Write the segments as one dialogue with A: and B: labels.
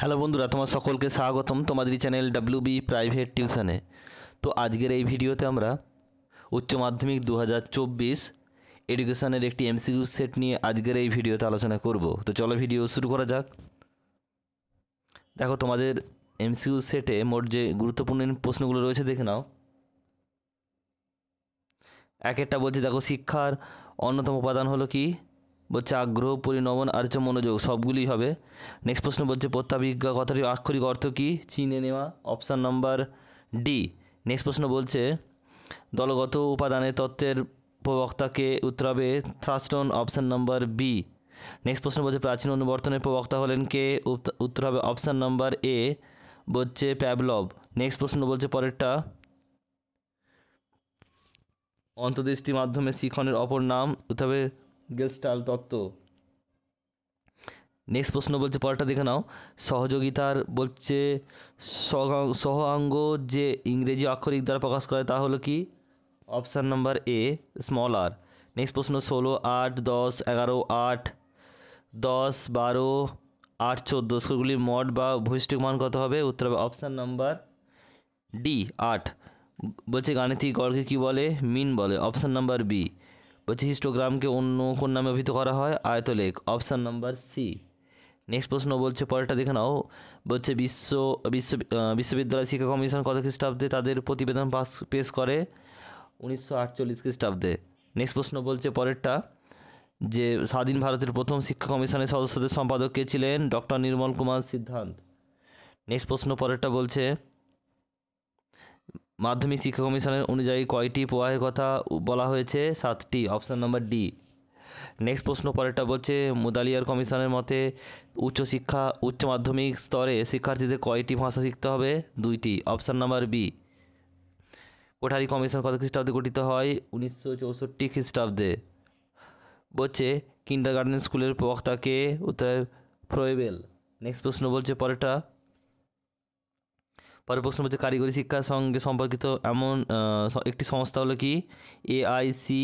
A: hello বন্ধুরা তোমার সকলকে স্বাগতম তোমাদের চ্যানেল ডাব্লিউ বি প্রাইভেট টিউশনে তো আজকের এই ভিডিওতে আমরা উচ্চ মাধ্যমিক দু হাজার চব্বিশ এডুকেশানের একটি এমসিকিউ সেট নিয়ে আজকের এই ভিডিওতে আলোচনা করব তো চলো ভিডিও শুরু করা যাক দেখো তোমাদের এমসিকিউ সেটে মোট যে গুরুত্বপূর্ণ প্রশ্নগুলো রয়েছে দেখে নাও এক একটা বলছি দেখো শিক্ষার অন্যতম উপাদান হলো কি বলছে আগ্রহ পরিণমন আর হচ্ছে মনোযোগ সবগুলি হবে নেক্সট প্রশ্ন বলছে প্রত্যাভিজ্ঞা কথাটি আক্ষরিক অর্থ কী চিনে নেওয়া অপশান নম্বর ডি নেক্সট প্রশ্ন বলছে দলগত উপাদানের তত্ত্বের প্রবক্তাকে উত্তর হবে Thurstone option number B next প্রশ্ন বলছে প্রাচীন অনুবর্তনের প্রবক্তা হলেন কে উত্তর হবে অপশান নম্বর এ বলছে প্যাবলব নেক্সট প্রশ্ন বলছে পরেরটা অন্তর্দৃষ্টির মাধ্যমে শিখনের অপর নাম উত্তর হবে গেলস্টাল তত্ত্ব নেক্সট প্রশ্ন বলছে পরেরটা দেখে নাও সহযোগিতার বলছে সহ অঙ্গ যে ইংরেজি আক্ষরিক দ্বারা প্রকাশ করে তা হলো কি অপশান নাম্বার এ স্মল আর নেক্সট প্রশ্ন ষোলো আট দশ এগারো আট দশ বারো আট চোদ্দো স্কুলগুলির মড বা ভৈষ্টিক মান কত হবে উত্তর হবে অপশান নাম্বার ডি আট বলছে গাণিতিক গড়কে কি বলে মিন বলে অপশান নাম্বার বি বলছে হিস্টোগ্রামকে অন্য কোন নামে অভিহিত করা হয় আয়তলেখ অপশান নাম্বার সি নেক্সট প্রশ্ন বলছে পরেরটা দেখে নাও বলছে বিশ্ব বিশ্ব বিশ্ববিদ্যালয় শিক্ষা কমিশন কত খ্রিস্টাব্দে তাদের প্রতিবেদন পাস পেশ করে উনিশশো আটচল্লিশ খ্রিস্টাব্দে নেক্সট প্রশ্ন বলছে পরেরটা যে স্বাধীন ভারতের প্রথম শিক্ষা কমিশনের সদস্যদের সম্পাদক কে ছিলেন ডক্টর নির্মল কুমার সিদ্ধান্ত নেক্সট প্রশ্ন পরেরটা বলছে মাধ্যমিক শিক্ষা কমিশনের অনুযায়ী কয়টি প্রবাহের কথা বলা হয়েছে সাতটি অপশান নম্বর ডি নেক্সট প্রশ্ন পরেরটা বলছে মুদালিয়ার কমিশনের মতে উচ্চশিক্ষা উচ্চ মাধ্যমিক স্তরে শিক্ষার্থীদের কয়টি ভাষা শিখতে হবে দুইটি option number B Kothari commission কত খ্রিস্টাব্দে গঠিত হয় উনিশশো চৌষট্টি খ্রিস্টাব্দে বলছে কিন্ডার গার্ডেন স্কুলের প্রবক্তাকে উত্তর ফ্রয়েবেল নেক্সট প্রশ্ন বলছে পরেরটা পরের প্রশ্ন হচ্ছে কারিগরি শিক্ষার সঙ্গে সম্পর্কিত এমন একটি সংস্থা হলো কি এআইসি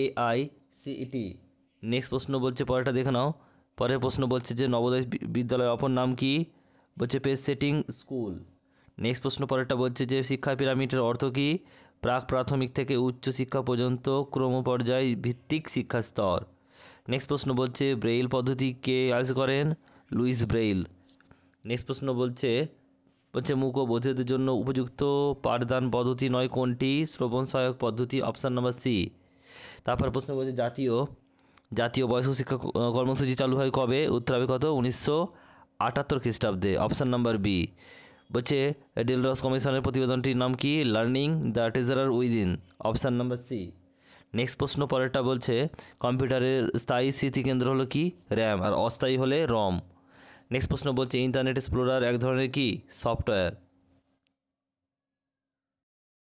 A: এআইসিটি নেক্সট প্রশ্ন বলছে পরেরটা দেখে নাও পরের প্রশ্ন বলছে যে নবোদয় বিদ্যালয়ের অপর নাম কি বলছে পেস সেটিং স্কুল নেক্সট প্রশ্ন পরেরটা বলছে যে শিক্ষা পিরামিডের অর্থ কী প্রাক প্রাথমিক থেকে উচ্চ শিক্ষা পর্যন্ত ক্রম পর্যায় ভিত্তিক শিক্ষা স্তর নেক্সট প্রশ্ন বলছে ব্রেইল পদ্ধতি কে আজ করেন লুইস ব্রেইল নেক্সট প্রশ্ন বলছে বলছে মূক বধিরদের জন্য উপযুক্ত পাঠদান পদ্ধতি নয় কোনটি শ্রবণ সহায়ক পদ্ধতি অপশান নম্বর সি তারপর প্রশ্ন বলছে জাতীয় জাতীয় বয়স্ক শিক্ষা কর্মসূচি চালু হয় কবে উত্তর হবে কত উনিশশো আটাত্তর খ্রিস্টাব্দে অপশান নাম্বার বি বলছে ডেলরস কমিশনের প্রতিবেদনটির নাম কি learning the treasure within option number C next প্রশ্ন পরেরটা বলছে কম্পিউটারের স্থায়ী স্মৃতিকেন্দ্র হলো কি র্যাম আর অস্থায়ী হলে রম নেক্সট প্রশ্ন বলছে ইন্টারনেট এক্সপ্লোরার এক ধরনের কি সফটওয়্যার